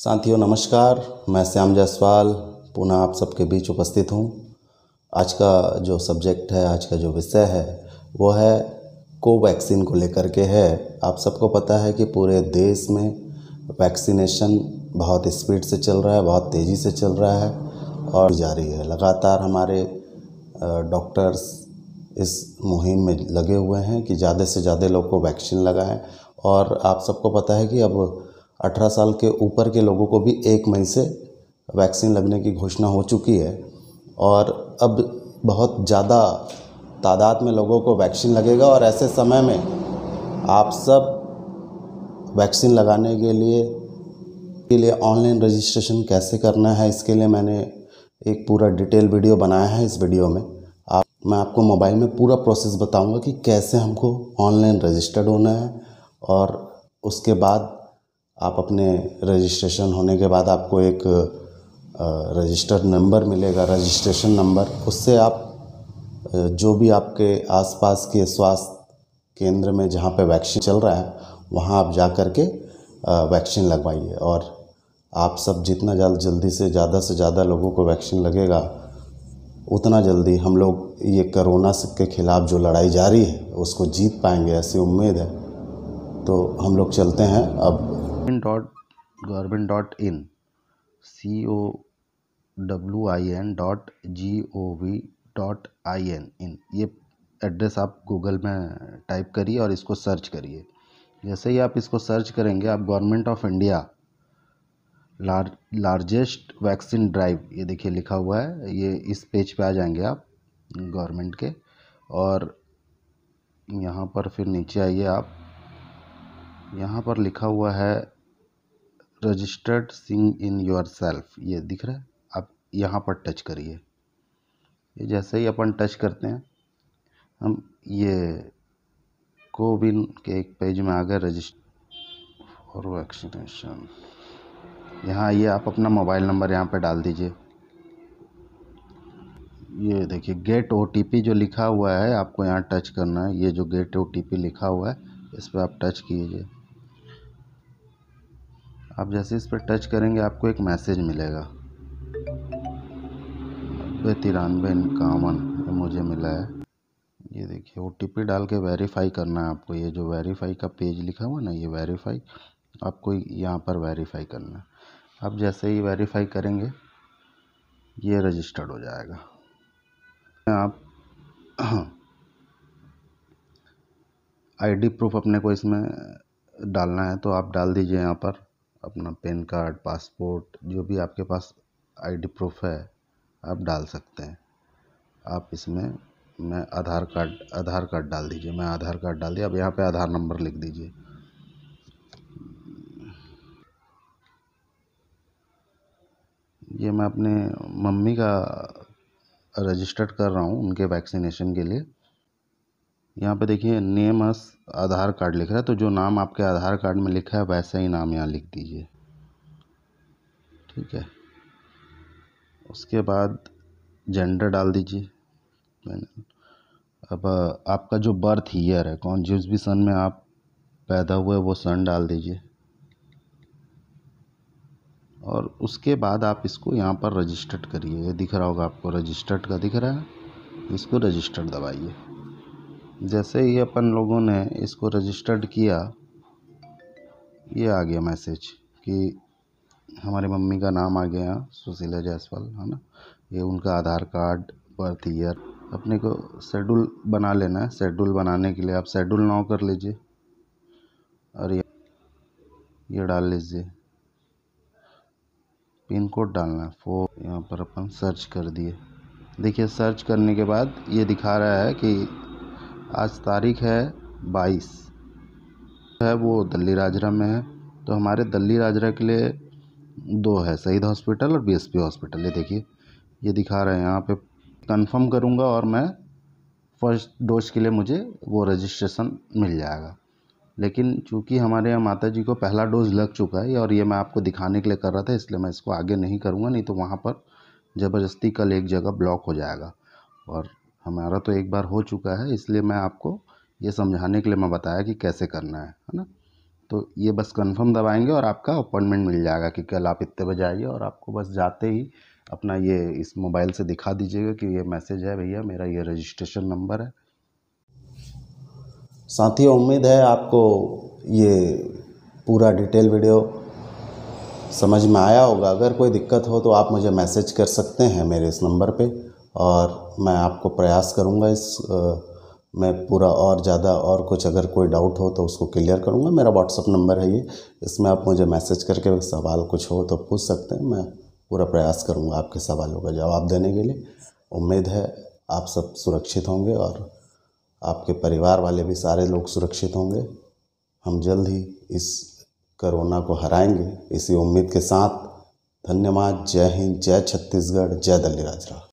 साथियों नमस्कार मैं श्याम जायसवाल पुनः आप सबके बीच उपस्थित हूँ आज का जो सब्जेक्ट है आज का जो विषय है वो है कोवैक्सीन को लेकर के है आप सबको पता है कि पूरे देश में वैक्सीनेशन बहुत स्पीड से चल रहा है बहुत तेज़ी से चल रहा है और जारी है लगातार हमारे डॉक्टर्स इस मुहिम में लगे हुए हैं कि ज़्यादा से ज़्यादा लोग को वैक्सीन लगाएं और आप सबको पता है कि अब 18 साल के ऊपर के लोगों को भी एक मई से वैक्सीन लगने की घोषणा हो चुकी है और अब बहुत ज़्यादा तादाद में लोगों को वैक्सीन लगेगा और ऐसे समय में आप सब वैक्सीन लगाने के लिए के लिए ऑनलाइन रजिस्ट्रेशन कैसे करना है इसके लिए मैंने एक पूरा डिटेल वीडियो बनाया है इस वीडियो में आप मैं आपको मोबाइल में पूरा प्रोसेस बताऊंगा कि कैसे हमको ऑनलाइन रजिस्टर्ड होना है और उसके बाद आप अपने रजिस्ट्रेशन होने के बाद आपको एक रजिस्टर्ड नंबर मिलेगा रजिस्ट्रेशन नंबर उससे आप जो भी आपके आसपास के स्वास्थ्य केंद्र में जहाँ पे वैक्सीन चल रहा है वहाँ आप जा कर के वैक्सीन लगवाइए और आप सब जितना जल्द जल्दी से ज़्यादा से ज़्यादा लोगों को वैक्सीन लगेगा उतना जल्दी हम लोग ये करोना के ख़िलाफ़ जो लड़ाई जारी है उसको जीत पाएंगे ऐसी उम्मीद है तो हम लोग चलते हैं अब government dot government dot in C O W I N dot G O V dot I N इन ये एड्रेस आप गूगल में टाइप करिए और इसको सर्च करिए जैसे ही आप इसको सर्च करेंगे आप government of India large largest vaccine drive ये देखिए लिखा हुआ है ये इस पेज पे आ जाएंगे आप गवर्नमेंट के और यहाँ पर फिर नीचे आइए आप यहाँ पर लिखा हुआ है रजिस्टर्ड सिंग इन योर सेल्फ ये दिख रहा है आप यहाँ पर टच करिए ये जैसे ही अपन टच करते हैं हम ये कोविन के एक पेज में आ गए रजिस्टर फॉर वैक्सीनेशन यहाँ ये आप अपना मोबाइल नंबर यहाँ पे डाल दीजिए ये देखिए गेट ओ जो लिखा हुआ है आपको यहाँ टच करना है ये जो गेट ओ लिखा हुआ है इस पर आप टच कीजिए आप जैसे इस पर टच करेंगे आपको एक मैसेज मिलेगा नब्बे तिरानवे इक्यावन मुझे मिला है ये देखिए ओ डाल के वेरीफाई करना है आपको ये जो वेरीफाई का पेज लिखा हुआ ना ये वेरीफाई आपको यहाँ पर वेरीफाई करना है आप जैसे ही वेरीफाई करेंगे ये रजिस्टर्ड हो जाएगा आप आईडी प्रूफ अपने को इसमें डालना है तो आप डाल दीजिए यहाँ पर अपना पेन कार्ड पासपोर्ट जो भी आपके पास आई डी प्रूफ़ है आप डाल सकते हैं आप इसमें मैं आधार कार्ड आधार कार्ड डाल दीजिए मैं आधार कार्ड डाल दिया अब यहाँ पे आधार नंबर लिख दीजिए ये मैं अपने मम्मी का रजिस्टर्ड कर रहा हूँ उनके वैक्सीनेशन के लिए यहाँ पे देखिए नेम अस आधार कार्ड लिख रहा है तो जो नाम आपके आधार कार्ड में लिखा है वैसा ही नाम यहाँ लिख दीजिए ठीक है उसके बाद जेंडर डाल दीजिए अब आपका जो बर्थ ईयर है कौन जिस भी सन में आप पैदा हुए वो सन डाल दीजिए और उसके बाद आप इसको यहाँ पर रजिस्टर्ड करिए ये दिख रहा होगा आपको रजिस्टर्ड का दिख रहा है इसको रजिस्टर्ड दबाइए जैसे ही अपन लोगों ने इसको रजिस्टर्ड किया ये आ गया मैसेज कि हमारी मम्मी का नाम आ गया सुशीला जायसवाल है ना ये उनका आधार कार्ड बर्थ ईयर अपने को शेड्यूल बना लेना है शेड्यूल बनाने के लिए आप शेड्यूल नाउ कर लीजिए और ये ये डाल लीजिए पिन कोड डालना है फोर यहाँ पर अपन सर्च कर दिए देखिए सर्च करने के बाद ये दिखा रहा है कि आज तारीख है बाईस है वो दिल्ली राजरा में है तो हमारे दिल्ली राजरा के लिए दो है शहीद हॉस्पिटल और बीएसपी हॉस्पिटल ये देखिए ये दिखा रहे हैं यहाँ पे कंफर्म करूँगा और मैं फर्स्ट डोज के लिए मुझे वो रजिस्ट्रेशन मिल जाएगा लेकिन चूँकि हमारे यहाँ माता जी को पहला डोज लग चुका है और ये मैं आपको दिखाने के लिए कर रहा था इसलिए मैं इसको आगे नहीं करूँगा नहीं तो वहाँ पर ज़बरदस्ती कल एक जगह ब्लॉक हो जाएगा और हमारा तो एक बार हो चुका है इसलिए मैं आपको ये समझाने के लिए मैं बताया कि कैसे करना है है ना तो ये बस कंफर्म दबाएंगे और आपका अपॉइंटमेंट मिल जाएगा कि कल आप इतने बजे आइए और आपको बस जाते ही अपना ये इस मोबाइल से दिखा दीजिएगा कि ये मैसेज है भैया मेरा ये रजिस्ट्रेशन नंबर है साथ ही उम्मीद है आपको ये पूरा डिटेल वीडियो समझ में आया होगा अगर कोई दिक्कत हो तो आप मुझे मैसेज कर सकते हैं मेरे इस नंबर पर और मैं आपको प्रयास करूँगा इस मैं पूरा और ज़्यादा और कुछ अगर कोई डाउट हो तो उसको क्लियर करूँगा मेरा व्हाट्सअप नंबर है ये इसमें आप मुझे मैसेज करके सवाल कुछ हो तो पूछ सकते हैं मैं पूरा प्रयास करूँगा आपके सवालों का जवाब देने के लिए उम्मीद है आप सब सुरक्षित होंगे और आपके परिवार वाले भी सारे लोग सुरक्षित होंगे हम जल्द ही इस करोना को हराएंगे इसी उम्मीद के साथ धन्यवाद जय हिंद जय छत्तीसगढ़ जय दल्ली राजरा